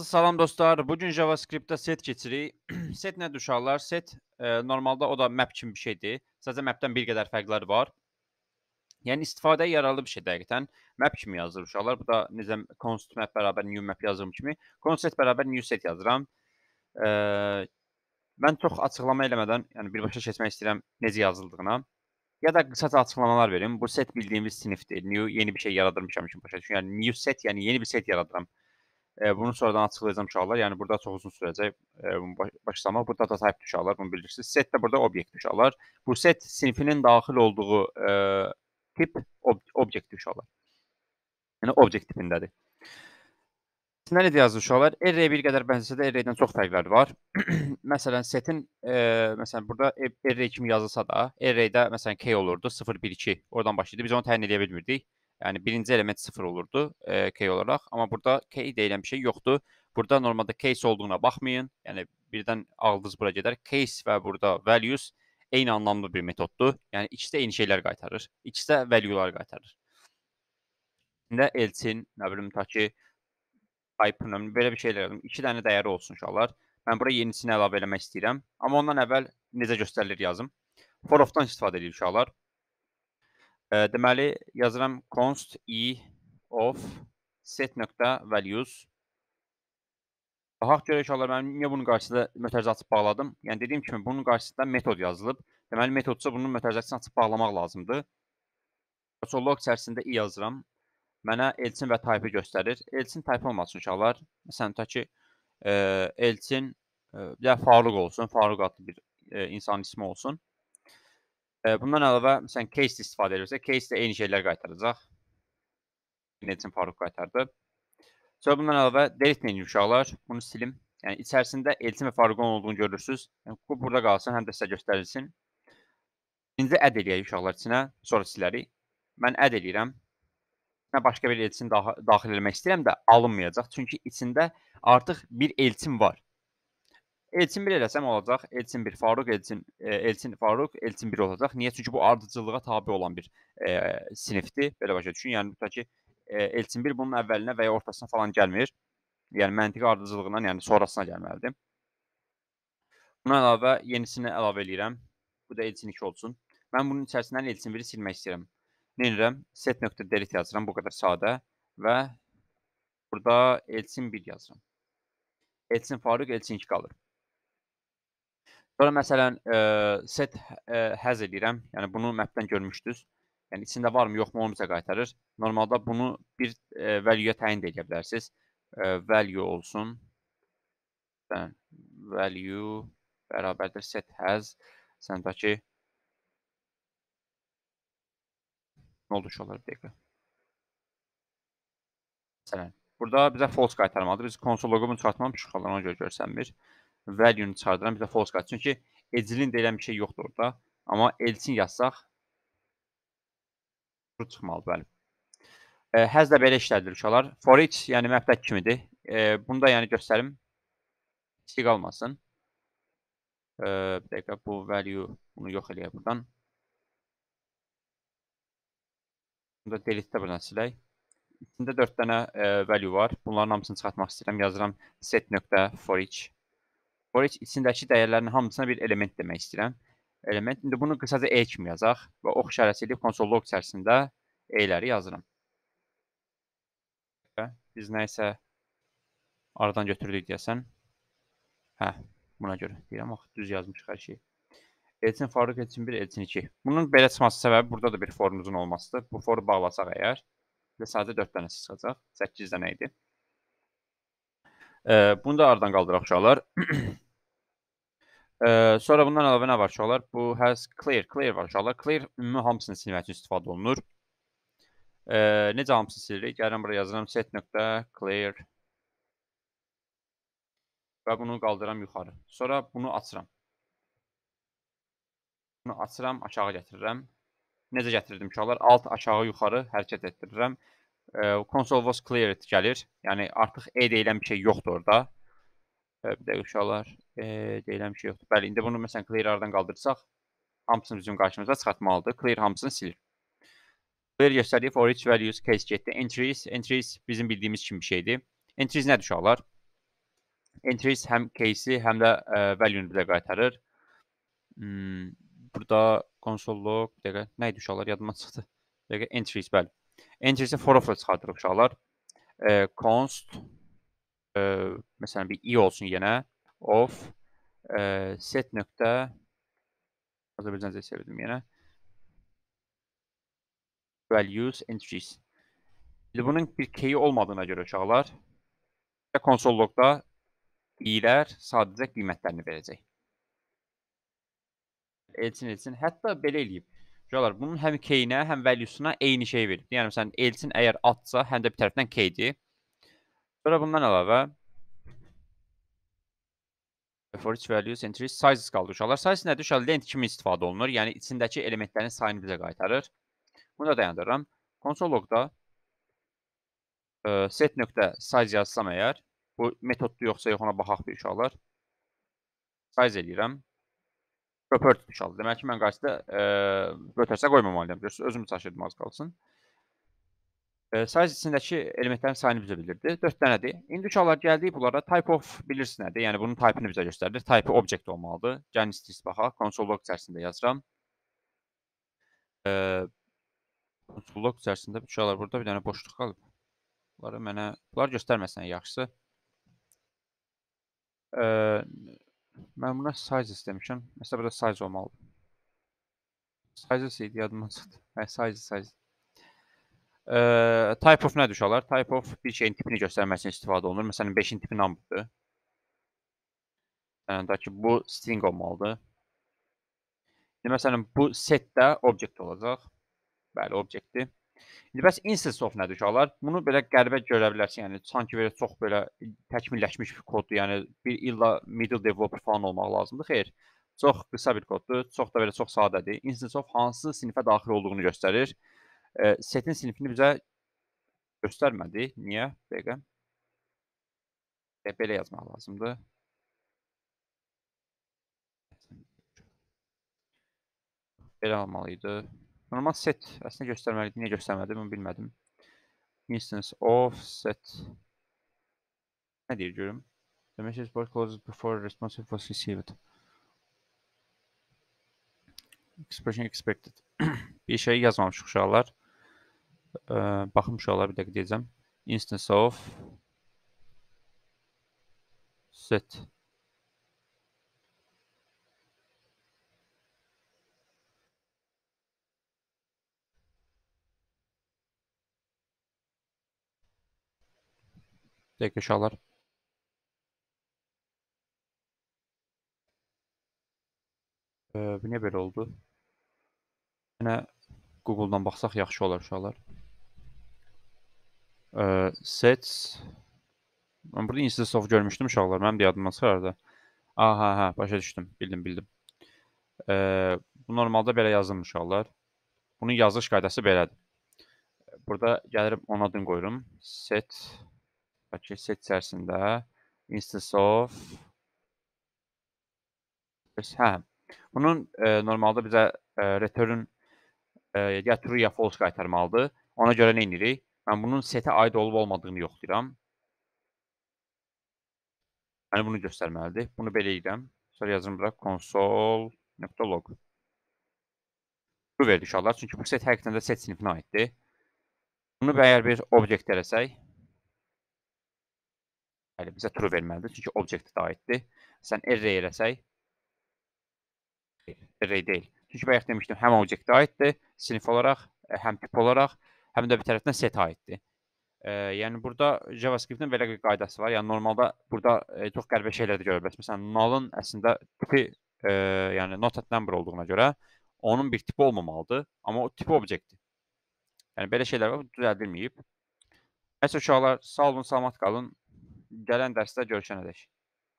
Salam dostlar. Bu gün JavaScript-də set keçirik. set nədir uşaqlar? Set e, normalda o da map kimi bir şeydir. Sadəcə mapdən bir qədər fərqləri var. Yəni istifadəyə yararlı bir şey dəqiqətən. Map kimi yazılır uşaqlar. Bu da necə const map bərabər new map yazdığım kimi const set bərabər new set yazıram. E, mən çox açıqlama eləmədən, yəni birbaşa keçmək istəyirəm necə yazıldığına. Ya da qısaca açıqlamalar verim. Bu set bildiyimiz sinifdir. New yeni bir şey yaradırmışam kimi başa düşün. Yəni new set, yəni yeni bir set yaradıram. E, bunu sonradan açıqlayacağam uşaqlar. Yəni burada çox uzun sürəcək e, başlamaq. Burada data type uşaqlar bunu bilirsiniz. Set də burada obyekt uşaqlar. Bu set sinfinin daxil olduğu e, tip ob obyekt uşaqlar. Yəni obyekt tipindədir. Nə idi yazdı uşaqlar? Array bir qədər bənzəsə də array-dən çox fərqləri var. məsələn, setin e, məsələn burada e, array kimi yazılsa da, array-də məsələn key olurdu 0 1 2. Oradan başlayırdı. Biz onu təyin edə bilmirdik. Yəni birinci element 0 olurdu e, key olaraq, amma burada key deyilən bir şey yoxdur. Burada normalda case olduğuna baxmayın. Yəni birdən aldınız bura gedər. Case və burada values eyni anlamlı bir metoddur. Yəni ikisi də eyni şeylər qaytarır. İkisi də value'lar qaytarır. İçində Elçin, nə bilim ta ki Python belə bir şeylər yazdım. 2 dənə dəyəri olsun uşaqlar. Mən bura yenisini əlavə eləmək istəyirəm. Amma ondan əvvəl necə göstərilir yazım. For of-dan istifadə edirik uşaqlar deməli yazıram const i of set nöqtə values. Baxaq görək olar mən niyə bunun qarşısında mötərizə açıb bağladım? Yəni dediyim kimi bunun qarşısında metod yazılıb. Deməli metodsa bunun mötərizəsini açıb bağlamaq lazımdır. Log içərisində i yazıram. Mənə Elçin və type-ı göstərir. Elçin type olmasın uşaqlar. Məsələn, tutaq ki, e, Elçin bir e, də Faruq olsun. Faruq adlı bir e, insanın ismi olsun. Bundan əlavə, məsələn, case istifadə edirsə, case-də eyni şeylər qaytaracaq. Necim Faruq qaytardı. Sonra bundan əlavə delete etməyin uşaqlar. Bunu silim. Yəni içərisində Elçin və Faruqun olduğunu görürsüz. Yəni bu burada qalsın, həm də sizə göstərilsin. İndi add eləyək uşaqlar içinə, sonra silərik. Mən add eləyirəm. Mən başqa bir Elçin daxil etmək istəyirəm də alınmayacaq. Çünki içində artıq bir Elçin var. Elçin 1 eləsəm olacaq. Elçin 1 Faruq, Elçin e, Elçin Faruq, Elçin 1 olacaq. Niyə? Çünki bu ardıcıllığa tabe olan bir e, sinifdir, belə başa düşün. Yəni tutaq ki, e, Elçin 1 bunun əvvəlinə və ya ortasına falan gəlmir. Yəni məntiq ardıcıllığından, yəni sonrasına gəlməlidir. Buna əlavə yenisini əlavə eləyirəm. Bu da Elçin 2 olsun. Mən bunun içərisindən Elçin 1-i silmək istəyirəm. Nə edirəm? set.delete yazıram, bu qədər sadə və burada Elçin 1 yazıram. Elçin Faruq, Elçin 2 qalır. Sonra məsələn, e, set e, həz eləyirəm. Yəni bunu mətdən görmüşdünüz. Yəni içində varmı, yoxmu onu bizə qaytarır. Normalda bunu bir e, value-yə təyin edə bilərsiniz. E, value olsun. Sən value bərabərdir set həz. Səndəki nə oldu ki, olar bir dəqiqə. Məsələn, burada bizə false qaytarmalıdır. Biz konsol loqomunu çıxartmamışıq, ona görə görsənmir. Bir value-nu çıxardıram, bir də false qayıt. Çünki edge-in də elə bir şey yoxdur orada. Amma elçin yazsaq true çıxmalı, bəli. E, həz də belə işlədilir uşaqlar. For each, yəni məbdəd kimidir. E, bunu da yəni göstərim. İstik almasın. E, bir dəqiqə bu value bunu yox eləyək buradan. Bunu da delete-də buradan silək. İçində 4 dənə e, value var. Bunların hamısını çıxartmaq istəyirəm. Yazıram set.forEach. Bunun içindəki dəyərlərin hamısına bir element demək istəyirəm. Element. İndi bunu qısaca E kimi yazaq və ox işarəsi ilə konsol log içərisində E-ləri yazıram. Hə, biz nə isə aradan götürdük deyəsən. Hə, buna görə deyirəm, axı düz yazmışıq hər şeyi. Elçin Faruq, Elçin 1, Elçin 2. Bunun belə çıxması səbəbi burada da bir forumuzun olmasıdır. Bu foru bağlasaq əgər, bizə sadəcə 4 dənə çıxacaq, 8 dənə idi. E, bunu da aradan qaldıraq uşaqlar. Ee, sonra bundan əlavə nə var uşaqlar? Bu has clear, clear var uşaqlar. Clear ümumi hamısını silmək üçün istifadə olunur. Ee, necə hamısını silirik? Gəlin bura yazıram set.clear və bunu qaldıram yuxarı. Sonra bunu açıram. Bunu açıram, aşağı gətirirəm. Necə gətirdim uşaqlar? Alt, aşağı, yuxarı hərəkət etdirirəm. Ee, console was cleared gəlir. Yəni artıq E deyilən bir şey yoxdur orada. Bir dəqiq uşaqlar, e, deyiləm ki, yoxdur. Bəli, indi bunu məsələn clear-lardan qaldırsaq, hamısını bizim qarşımıza çıxartmalıdır. Clear hamısını silir. Clear göstərir for each values case getdi. Entries, entries bizim bildiyimiz kimi bir şeydir. Entries nədir uşaqlar? Entries həm case-i, həm də e, value-nu bizə qaytarır. Hmm, burada console log, bir dəqiqə, nə idi uşaqlar, yadıma çıxdı. Bir dəqiqə entries, bəli. Entries-i for of-la çıxartırıq uşaqlar. E, const mesela bir i olsun yenə of e, set nöqtə Azərbaycanca çevirdim yenə values entries. İndi bunun bir keyi olmadığına görə uşaqlar konsol loqda ilər sadəcə qiymətlərini verəcək. Elçin Elçin hətta belə eləyib. Uşaqlar bunun həm keyinə, həm value'suna eyni şey verib. Yəni məsələn Elçin əgər atsa, həm də bir tərəfdən keydir. Sonra bundan əlavə for each value entry sizes qaldı uşaqlar. Size nədir uşaqlar? Lent kimi istifadə olunur. Yəni içindəki elementlərin sayını bizə qaytarır. Bunu da dayandırıram. Konsol logda e, set nöqtə size yazsam əgər, bu metodlu yoxsa yox ona baxaq bir uşaqlar. Size eləyirəm. Property uşaqlar. Demək ki, mən qarşıda bötərsə e, qoymamalıyam. Görürsünüz, özüm çaşırdım az qalsın e, size içindəki elementlərin sayını bizə bildirdi. 4 dənədir. İndi uşaqlar gəldik bunlara type of bilirsiniz nədir? Yəni bunun type-ını bizə göstərdi. Type object olmalıdır. Gəlin istəyirsiniz baxaq. Console log içərisində yazıram. E, console log içərisində uşaqlar burada bir dənə boşluq qalıb. Bunları mənə bunlar göstərməsən yaxşısı. E, mən buna size istəmişəm. Məsələn burada size olmalıdır. Size idi yadıma çıxdı. Hə, size size. E, type of nə düşələr? Type of bir şeyin tipini göstərməsi üçün istifadə olunur. Məsələn, 5-in tipi number-dır. Yəni da ki, bu string olmalıdır. İndi məsələn, bu setdə objekt olacaq. Bəli, obyektdir. İndi bəs instance of nə düşələr? Bunu belə qəribə görə bilərsən. Yəni sanki belə çox belə təkmilləşmiş bir koddur. Yəni bir illa middle developer falan olmaq lazımdır. Xeyr. Çox qısa bir koddur. Çox da belə çox sadədir. Instance of hansı sinifə daxil olduğunu göstərir. E, setin sinifini bizə göstərmədi. Niyə? Dəqiqə. Belə yazmaq lazımdır. Belə almalıydı. Normal set əslində göstərməliydi. Niyə göstərmədi? Bunu bilmədim. Instance of set. Nə deyir görüm? The message board closes before responsive was received. Expression expected. Bir şey yazmamışıq uşaqlar. e, ee, baxım uşaqlar bir dəqiqə deyəcəm. Instance of set. Dəqiqə uşaqlar. Ee, bu ne böyle oldu? Yine Google'dan dan baxsaq yaxşı olar uşaqlar. Ə, sets Mən burada instance of görmüşdüm uşaqlar. Mənim də yadıma çıxardı. Aha, hə, başa düşdüm. Bildim, bildim. Ə, bu normalda belə yazılmış uşaqlar. Bunun yazılış qaydası belədir. Burada gəlirəm ona adını qoyurum. Set Bakı set içərisində instance of hə. Bunun ə, normalda bizə ə, return ə, ya true ya false qaytarmalıdır. Ona görə nə edirik? Mən bunun setə aid olub-olmadığını yoxlayıram. Yəni bunu göstərməlidir. Bunu belə edirəm. Sonra yazırım bura console.log. Bu verdi uşaqlar. Çünki bu set həqiqətən də set sinifinə aiddir. Bunu əgər bir objekt eləsək, bəli, bizə true verməlidir. Çünki objekti də aiddir. Sən array eləsək, array deyil. Çünki bayaq demişdim, həm objektə aiddir, sinif olaraq, e, həm tip olaraq həm də bir tərəfdən setə aiddir. E, yəni burada JavaScript-in belə bir qaydası var. Yəni normalda burada e, çox qəribə şeylər də görə bilərsiniz. Məsələn, null-ın əslində tipi e, yəni not at number olduğuna görə onun bir tipi olmamalıdır, amma o tipi obyektdir. Yəni belə şeylər var, düzəldilməyib. Nəsə uşaqlar, sağ olun, salamat qalın. Gələn dərsdə görüşənədək.